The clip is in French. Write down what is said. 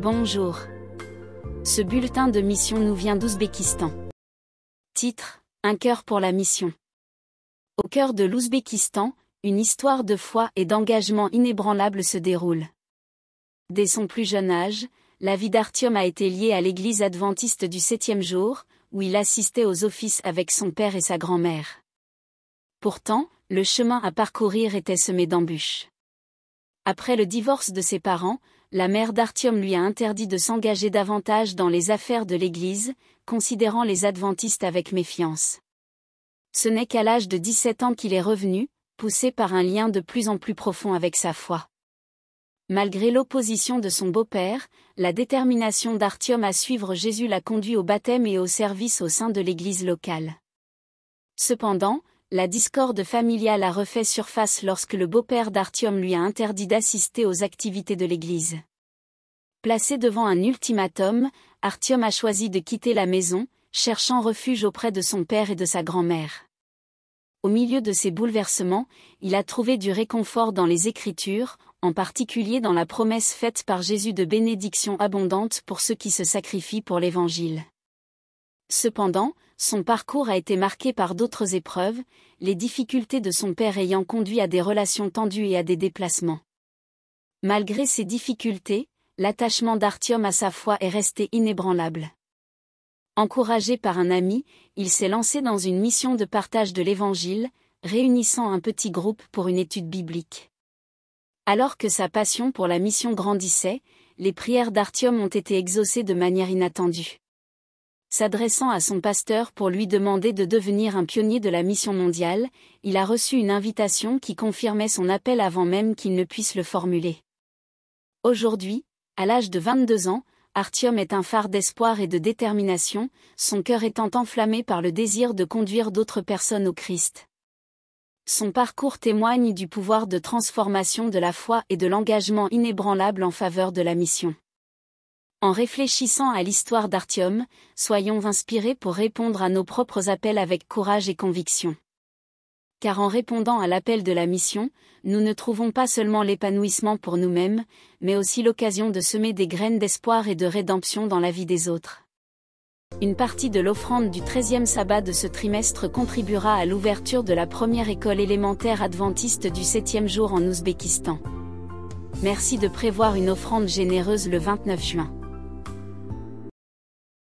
Bonjour. Ce bulletin de mission nous vient d'Ouzbékistan. Titre Un cœur pour la mission. Au cœur de l'Ouzbékistan, une histoire de foi et d'engagement inébranlable se déroule. Dès son plus jeune âge, la vie d'Artium a été liée à l'église adventiste du septième jour, où il assistait aux offices avec son père et sa grand-mère. Pourtant, le chemin à parcourir était semé d'embûches. Après le divorce de ses parents, la mère d'Artium lui a interdit de s'engager davantage dans les affaires de l'Église, considérant les adventistes avec méfiance. Ce n'est qu'à l'âge de 17 ans qu'il est revenu, poussé par un lien de plus en plus profond avec sa foi. Malgré l'opposition de son beau-père, la détermination d'Artium à suivre Jésus l'a conduit au baptême et au service au sein de l'Église locale. Cependant, la discorde familiale a refait surface lorsque le beau-père d'Artium lui a interdit d'assister aux activités de l'église. Placé devant un ultimatum, Artium a choisi de quitter la maison, cherchant refuge auprès de son père et de sa grand-mère. Au milieu de ces bouleversements, il a trouvé du réconfort dans les Écritures, en particulier dans la promesse faite par Jésus de bénédiction abondante pour ceux qui se sacrifient pour l'Évangile. Cependant, son parcours a été marqué par d'autres épreuves, les difficultés de son père ayant conduit à des relations tendues et à des déplacements. Malgré ces difficultés, l'attachement d'Artium à sa foi est resté inébranlable. Encouragé par un ami, il s'est lancé dans une mission de partage de l'Évangile, réunissant un petit groupe pour une étude biblique. Alors que sa passion pour la mission grandissait, les prières d'Artium ont été exaucées de manière inattendue. S'adressant à son pasteur pour lui demander de devenir un pionnier de la mission mondiale, il a reçu une invitation qui confirmait son appel avant même qu'il ne puisse le formuler. Aujourd'hui, à l'âge de 22 ans, Artium est un phare d'espoir et de détermination, son cœur étant enflammé par le désir de conduire d'autres personnes au Christ. Son parcours témoigne du pouvoir de transformation de la foi et de l'engagement inébranlable en faveur de la mission. En réfléchissant à l'histoire d'Artium, soyons inspirés pour répondre à nos propres appels avec courage et conviction. Car en répondant à l'appel de la mission, nous ne trouvons pas seulement l'épanouissement pour nous-mêmes, mais aussi l'occasion de semer des graines d'espoir et de rédemption dans la vie des autres. Une partie de l'offrande du 13e sabbat de ce trimestre contribuera à l'ouverture de la première école élémentaire adventiste du 7e jour en Ouzbékistan. Merci de prévoir une offrande généreuse le 29 juin.